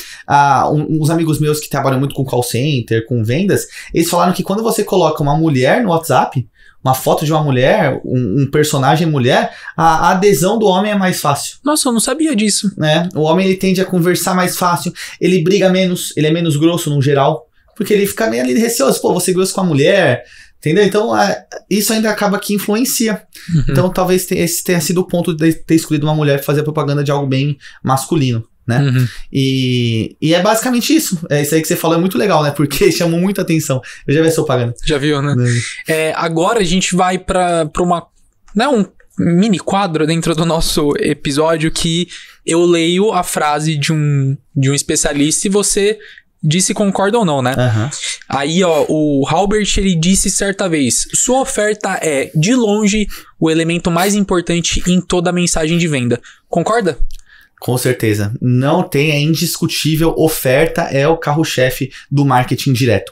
um, uns amigos meus que trabalham muito com call center, com vendas, eles falaram que quando você coloca uma mulher no WhatsApp, uma foto de uma mulher, um, um personagem mulher, a, a, adesão do homem é mais fácil. Nossa, eu não sabia disso. Né? o homem ele tende a conversar mais fácil, ele briga menos, ele é menos grosso no geral, porque ele fica meio ali receoso. Pô, você é grosso com a mulher, Entendeu? Então, é, isso ainda acaba que influencia. Uhum. Então, talvez esse tenha sido o ponto de ter escolhido uma mulher fazer propaganda de algo bem masculino. Né? Uhum. E, e é basicamente isso. É isso aí que você falou, é muito legal, né? Porque (laughs) chamou muita atenção. Eu já vi essa propaganda. Já viu, né? né? É, agora a gente vai para uma. Né, um mini quadro dentro do nosso episódio que eu leio a frase de um, de um especialista e você disse concorda ou não, né? Uhum. Aí, ó, o Halbert ele disse certa vez: sua oferta é, de longe, o elemento mais importante em toda a mensagem de venda. Concorda? Com certeza. Não tem, é indiscutível. Oferta é o carro-chefe do marketing direto.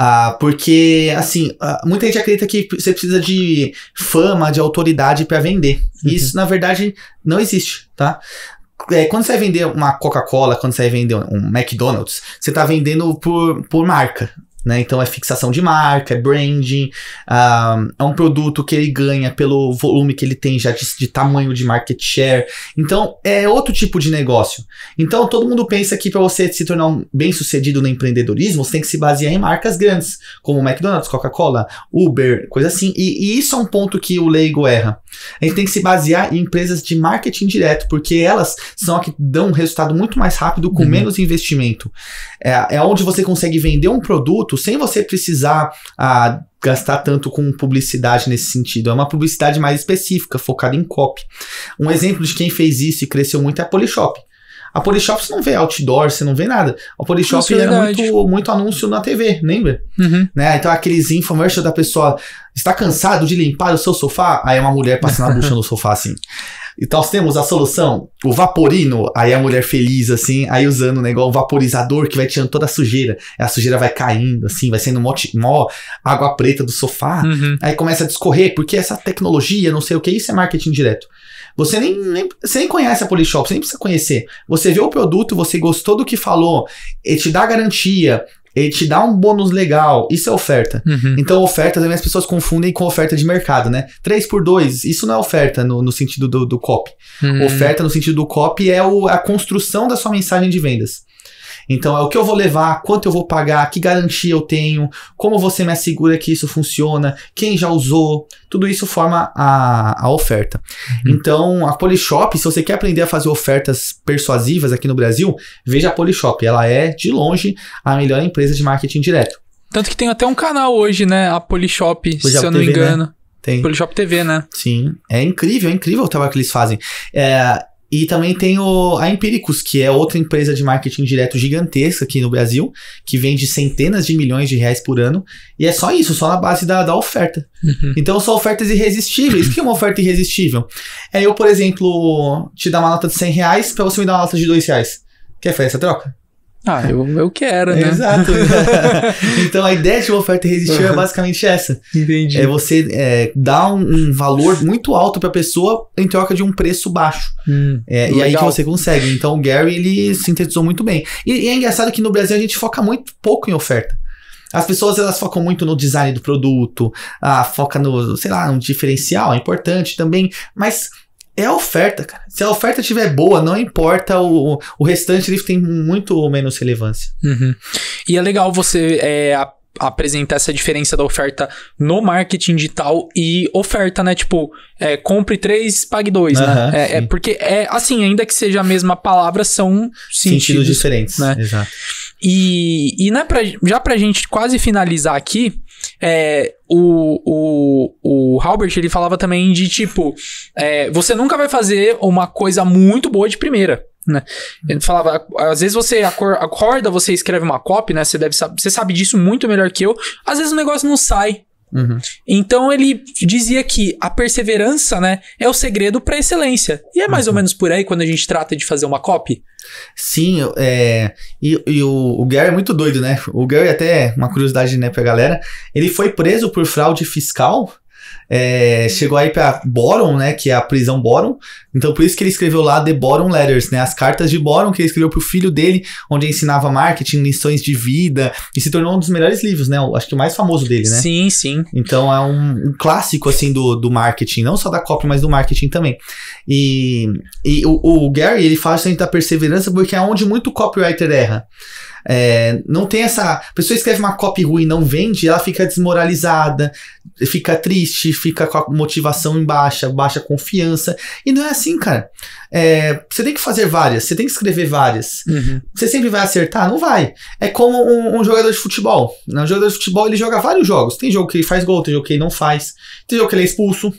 Ah, porque, assim, ah, muita gente acredita que você precisa de fama, de autoridade para vender. Uhum. Isso, na verdade, não existe, tá? É, quando você vai vender uma Coca-Cola, quando você vai vender um McDonald's, você está vendendo por, por marca. Né? Então é fixação de marca, é branding, é um produto que ele ganha pelo volume que ele tem já de, de, tamanho de market share. Então é outro tipo de negócio. Então todo mundo pensa que para você se tornar um bem sucedido no empreendedorismo, você tem que se basear em marcas grandes, como McDonald's, Coca-Cola, Uber, coisa assim. E, e, isso é um ponto que o leigo erra. A gente tem que se basear em empresas de marketing direto, porque elas são as que dão um resultado muito mais rápido com uhum. menos investimento. É, é onde você consegue vender um produto sem você precisar gastar tanto com publicidade nesse sentido. É uma publicidade mais específica, focada em copy. Um exemplo de quem fez isso e cresceu muito é a Polishop. A Polishop você não vê outdoor, você não vê nada. A Polishop é era muito, muito anúncio na TV, lembra? Uhum. Né? Então aqueles infomercials da pessoa está cansado de limpar o seu sofá, aí é uma mulher passando a bucha no sofá assim. E então, nós temos a solução, o vaporino. Aí a mulher feliz, assim, aí usando né, igual vaporizador que vai tirando toda a sujeira. Aí a sujeira vai caindo, assim, vai sendo mó, mó água preta do sofá. Uhum. Aí começa a descorrer, porque essa tecnologia, não sei o que, isso é marketing direto. Você nem, nem, você nem conhece a Polishop, você nem precisa conhecer. Você vê o produto, você gostou do que falou, e te dá garantia, ele te dá um bônus legal, isso é oferta. Uhum. Então, oferta também as pessoas confundem com oferta de mercado, né? 3 por 2, isso não é oferta no, no sentido do, do copy. Uhum. Oferta no sentido do copy é o, a construção da sua mensagem de vendas. Então é o que eu vou levar, quanto eu vou pagar, que garantia eu tenho, como você me assegura que isso funciona, quem já usou, tudo isso forma a, a oferta. Uhum. Então a Polishop, se você quer aprender a fazer ofertas persuasivas aqui no Brasil, veja a Polishop, ela é de longe a melhor empresa de marketing direto. Tanto que tem até um canal hoje, né? A Polishop, é se eu não me né? engano. Né? Tem. Polishop TV, né? Sim. É incrível, é incrível o trabalho que eles fazem. É, e também tem o, a Empíricos, que é outra empresa de marketing direto gigantesca aqui no Brasil, que vende centenas de milhões de reais por ano. E é só isso, só na base da, da oferta. Uhum. Então são ofertas irresistíveis. o que é uma oferta irresistível? É eu, por exemplo, te dar uma nota de 100 reais para você me dar uma nota de 2 reais. Quer fazer essa troca? Ah, eu, eu quero, né? Exato. (laughs) então a ideia de uma oferta irresistível uhum. é basicamente essa. Entendi. É você é, dar um, um, valor muito alto para a pessoa em troca de um preço baixo. Hum, é, e aí que você consegue. Então o Gary ele sintetizou muito bem. E, e é engraçado que no Brasil a gente foca muito pouco em oferta. As pessoas elas focam muito no design do produto, a ah, foca no, sei lá, no diferencial, é importante também, mas é a oferta, cara. Se a oferta estiver boa, não importa, o, o restante ele tem muito menos relevância. Uhum. E é legal você é, a, apresentar essa diferença da oferta no marketing digital e oferta, né? Tipo, é, compre três, pague dois, uhum, né? É, é, porque é assim, ainda que seja a mesma palavra, são sentidos, sentidos diferentes, né? Exato. E, e né, pra, já pra gente quase finalizar aqui, é, o, o, o Halbert, ele falava também de tipo, é, você nunca vai fazer uma coisa muito boa de primeira. Né? Ele falava, às vezes você acorda, você escreve uma copy, né? Você deve você sabe disso muito melhor que eu. Às vezes o negócio não sai Uhum. Então ele dizia que a perseverança, né, é o segredo para excelência. E é mais uhum. ou menos por aí quando a gente trata de fazer uma copy. Sim, é, e, e o, o, Gary é muito doido, né? O Gary até uma curiosidade, né, pra galera, ele foi preso por fraude fiscal é, chegou aí pra Boron, né? Que é a prisão Boron. Então, por isso que ele escreveu lá The Boron Letters, né? As cartas de Boron que ele escreveu pro filho dele, onde ensinava marketing, lições de vida, e se tornou um dos melhores livros, né? Acho que o mais famoso dele, né? Sim, sim. Então, é um, um clássico, assim, do, do marketing, não só da copy, mas do marketing também. E, e o, o Gary, ele fala sempre da perseverança, porque é onde muito copywriter erra. É, não tem essa. A pessoa escreve uma copy ruim e não vende, ela fica desmoralizada, fica triste, fica com a motivação em baixa, baixa confiança. E não é assim, cara. É, você tem que fazer várias, você tem que escrever várias. Uhum. Você sempre vai acertar? Não vai. É como um, um jogador de futebol. Um jogador de futebol ele joga vários jogos. Tem jogo que ele faz gol, tem jogo que ele não faz, tem jogo que ele é expulso,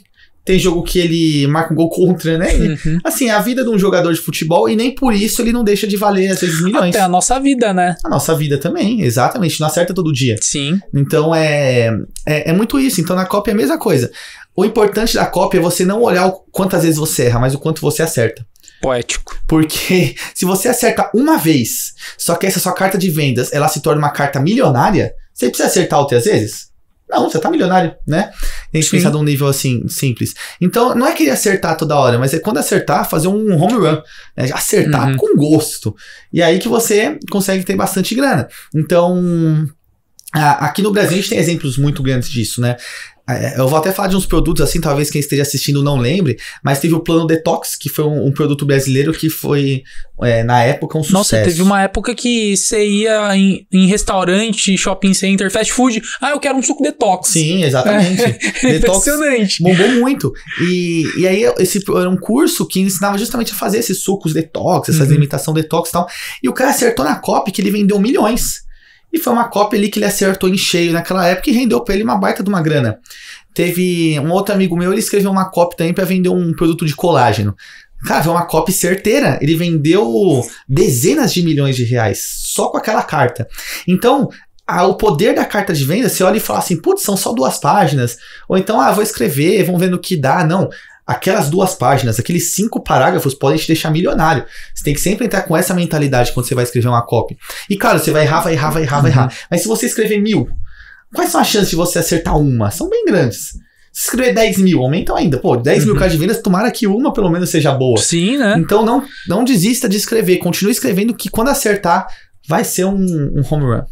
tem jogo que ele marca um gol contra, né? Uhum. Assim, é a vida de um jogador de futebol e nem por isso ele não deixa de valer às vezes milhões. Até a nossa vida, né? A nossa vida também, exatamente. Não acerta todo dia. Sim. Então é, é, é muito isso. Então na Copa é a mesma coisa. O importante da Copa é você não olhar quantas vezes você erra, mas o quanto você acerta. Poético. Porque (laughs) se você acerta uma vez, só que essa sua carta de vendas ela se torna uma carta milionária, você precisa acertar outras vezes? Não, você tá milionário, né? A gente Sim. pensar num nível assim, simples. Então, não é querer acertar toda hora, mas é quando acertar, fazer um home run. Né? Acertar uhum. com gosto. E é aí que você consegue ter bastante grana. Então, Aqui no Brasil a gente tem exemplos muito grandes disso, né? É, eu vou até falar de uns produtos assim, talvez quem esteja assistindo não lembre, mas teve o plano Detox, que foi um, um produto brasileiro que foi, é, na época, um sucesso. Nossa, teve uma época que você ia em, em, restaurante, shopping center, fast food. Ah, eu quero um suco detox. Sim, exatamente. (laughs) É. Detox Impressionante. Bombou muito. E, e aí, esse era um curso que ensinava justamente a fazer esses sucos detox, essas uhum. limitação detox e tal. E o cara acertou na copy que ele vendeu milhões. E foi uma cópia ali que ele acertou em cheio naquela época e rendeu para ele uma baita de uma grana. Teve um outro amigo meu, ele escreveu uma cópia também para vender um produto de colágeno. Cara, foi uma cópia certeira. Ele vendeu dezenas de milhões de reais só com aquela carta. Então, a, o poder da carta de venda, você olha e fala assim, putz, são só duas páginas. Ou então, ah, vou escrever, vão vendo no que dá. Não aquelas duas páginas, aqueles cinco parágrafos podem te deixar milionário. Você tem que sempre entrar com essa mentalidade quando você vai escrever uma copy. E claro, você vai errar, vai errar, vai errar, uhum. vai errar. Uhum. Mas se você escrever mil, quais são as chances de você acertar uma? São bem grandes. Se escrever 10 mil, aumenta ainda. Pô, 10 uhum. mil caras de vendas, tomara que uma pelo menos seja boa. Sim, né? Então não, não desista de escrever. Continue escrevendo que quando acertar, vai ser um, um home run.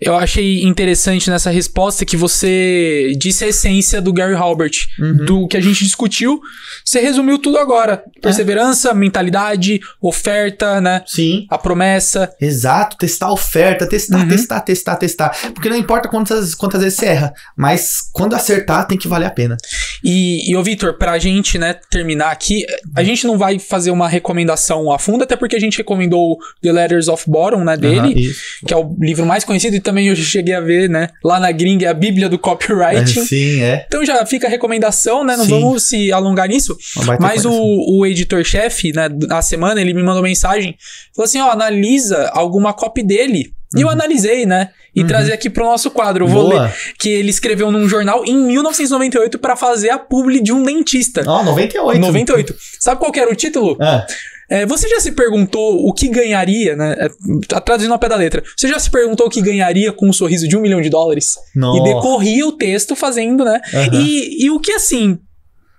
Eu achei interessante nessa resposta que você disse a essência do Gary Halbert, uhum. do que a gente discutiu. Você resumiu tudo agora: é. perseverança, é. mentalidade, oferta, né? Sim. A promessa. Exato, testar a oferta, testar, uhum. testar, testar, testar. Porque não importa quantas, quantas vezes você erra, mas quando acertar tem que valer a pena. E, e ô, Vitor, pra gente, né, terminar aqui, a gente não vai fazer uma recomendação a fundo, até porque a gente recomendou The Letters of Bottom, né, dele dele, ah, Isso. que é o livro mais conhecido e também eu cheguei a ver, né? Lá na gringa é a Bíblia do Copyright. É, sim, é. Então já fica a recomendação, né? Não sim. vamos se alongar nisso. Mas o, o editor-chefe, né, na semana, ele me mandou mensagem, falou assim, ó, analisa alguma copy dele. E eu uhum. analisei, né? E uhum. trazer aqui pro nosso quadro. Eu vou Boa. ler que ele escreveu num jornal em 1998 para fazer a publi de um dentista. Ó, oh, 98. 98. Sabe qual era o título? Ah. É, você já se perguntou o que ganharia, né? É, tá traduzindo ao pé da letra. Você já se perguntou o que ganharia com um sorriso de um milhão de dólares? Nossa. E decorria o texto fazendo, né? Uhum. E, e o que, assim,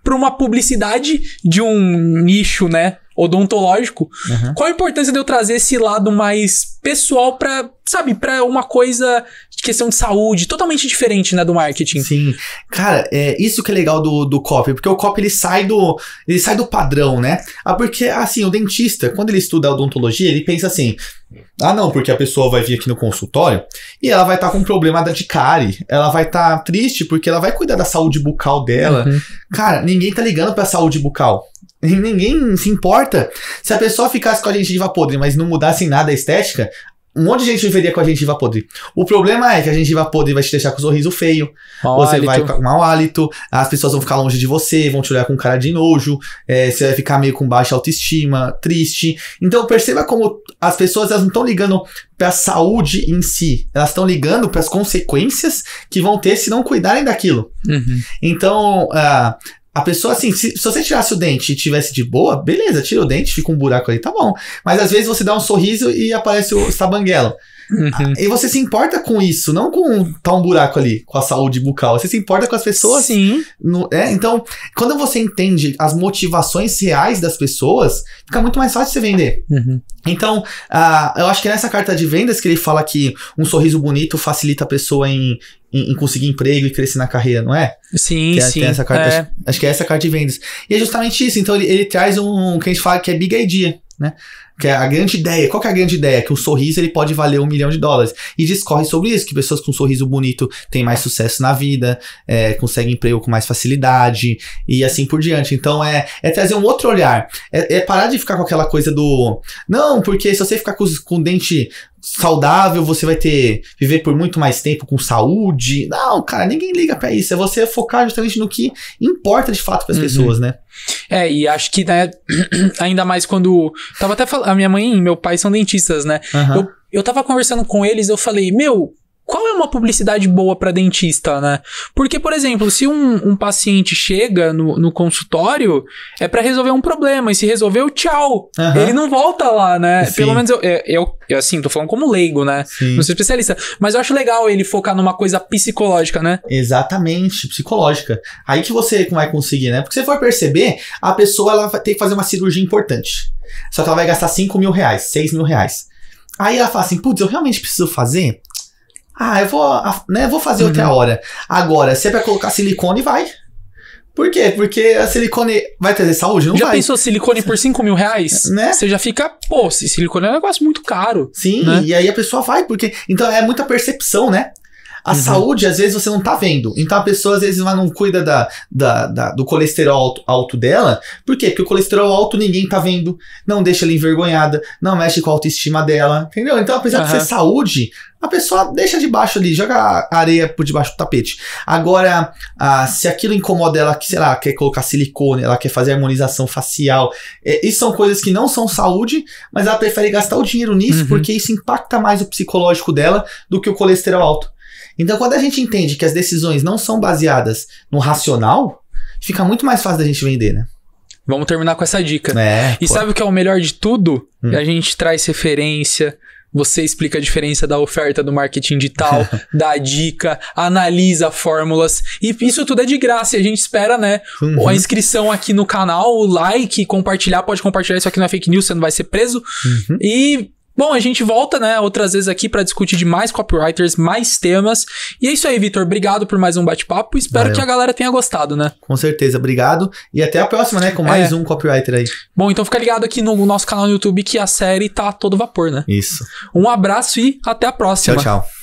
para uma publicidade de um nicho, né? odontológico. Uhum. Qual a importância de eu trazer esse lado mais pessoal para, sabe, para uma coisa de questão de saúde, totalmente diferente, né, do marketing? Sim. Cara, é isso que é legal do, do copy, porque o copy ele sai do ele sai do padrão, né? Ah, porque assim, o dentista, quando ele estuda odontologia, ele pensa assim: "Ah, não, porque a pessoa vai vir aqui no consultório e ela vai estar tá com um problema de cárie, ela vai estar tá triste porque ela vai cuidar da saúde bucal dela". Uhum. Cara, ninguém tá ligando para saúde bucal. (laughs) Ninguém se importa. Se a pessoa ficasse com a gengiva podre, mas não mudasse nada a estética, um monte de gente viveria com a gengiva podre. O problema é que a gengiva podre vai te deixar com o sorriso feio, você hálito. vai com mau hálito, as pessoas vão ficar longe de você, vão te olhar com cara de nojo, é, você vai ficar meio com baixa autoestima, triste. Então perceba como as pessoas elas não estão ligando para a saúde em si, elas estão ligando para as consequências que vão ter se não cuidarem daquilo. Uhum. Então, uh, a pessoa, assim, se, se, você tirasse o dente e tivesse de boa, beleza, tira o dente, fica um buraco ali, tá bom. Mas às vezes você dá um sorriso e aparece o sabanguelo. Uhum. E você se importa com isso, não com tá um buraco ali, com a saúde bucal. Você se importa com as pessoas. Sim. No, é? Então, quando você entende as motivações reais das pessoas, fica muito mais fácil você vender. Uhum. Então, uh, eu acho que nessa carta de vendas que ele fala que um sorriso bonito facilita a pessoa em, em, em, conseguir emprego e crescer na carreira, não é? Sim, é, sim. essa carta, é. acho, acho, que é essa carta de vendas. E é justamente isso. Então ele, ele traz um, um que a gente fala que é big idea, né? Que é a grande ideia. Qual que é a grande ideia? Que um sorriso ele pode valer um milhão de dólares. E discorre sobre isso, que pessoas com um sorriso bonito têm mais sucesso na vida, é, conseguem emprego com mais facilidade e assim por diante. Então é, é trazer um outro olhar. É, é, parar de ficar com aquela coisa do. Não, porque se você ficar com, com o dente saudável, você vai ter viver por muito mais tempo com saúde. Não, cara, ninguém liga para isso. É você focar justamente no que importa de fato para as uhum. pessoas, né? É, e acho que né, (clears throat) ainda mais quando tava até falando, a minha mãe e meu pai são dentistas, né? Uhum. Eu eu tava conversando com eles, eu falei: "Meu, qual é uma publicidade boa para dentista, né? Porque, por exemplo, se um, um paciente chega no, no consultório, é para resolver um problema, e se resolveu, tchau. Uhum. Ele não volta lá, né? Sim. Pelo menos eu, é, eu, eu, assim, tô falando como leigo, né? Sim. Não sou especialista. Mas eu acho legal ele focar numa coisa psicológica, né? Exatamente, psicológica. Aí que você vai conseguir, né? Porque você for perceber, a pessoa ela tem que fazer uma cirurgia importante. Só que ela vai gastar 5 mil reais, 6 mil reais. Aí ela fala assim, putz, eu realmente preciso fazer? Ah, eu vou, né, vou fazer uhum. outra hora. Agora, se é pra colocar silicone, vai. Por quê? Porque a silicone vai trazer saúde? Não já vai. pensou silicone por 5 mil reais? Né? Você já fica, pô, silicone é um negócio muito caro. Sim, né? e aí a pessoa vai, porque. Então é muita percepção, né? A uhum. saúde, às vezes, você não tá vendo. Então a pessoa, às vezes, ela não cuida da, da, da, do colesterol alto, alto dela. Por quê? Porque o colesterol alto ninguém tá vendo, não deixa ela envergonhada, não mexe com a autoestima dela, entendeu? Então, apesar uhum. de ser saúde, a pessoa deixa debaixo ali, joga areia por debaixo do tapete. Agora, ah, se aquilo incomoda ela, que, sei lá, quer colocar silicone, ela quer fazer harmonização facial, é, isso são coisas que não são saúde, mas ela prefere gastar o dinheiro nisso uhum. porque isso impacta mais o psicológico dela do que o colesterol alto. Então, quando a gente entende que as decisões não são baseadas no racional, fica muito mais fácil da gente vender, né? Vamos terminar com essa dica. É, e pô. sabe o que é o melhor de tudo? Hum. A gente traz referência, você explica a diferença da oferta do marketing digital, (laughs) dá dica, analisa fórmulas. E isso tudo é de graça. E a gente espera, né? Uhum. A inscrição aqui no canal, o like, compartilhar. Pode compartilhar, isso aqui não é fake news, você não vai ser preso. Uhum. E Bom, a gente volta, né, outras vezes aqui para discutir de mais copywriters, mais temas. E é isso aí, Vitor. Obrigado por mais um bate-papo. Espero Valeu. que a galera tenha gostado, né? Com certeza, obrigado. E até a próxima, né, com mais é. um copywriter aí. Bom, então fica ligado aqui no nosso canal no YouTube que a série tá todo vapor, né? Isso. Um abraço e até a próxima. Tchau, tchau.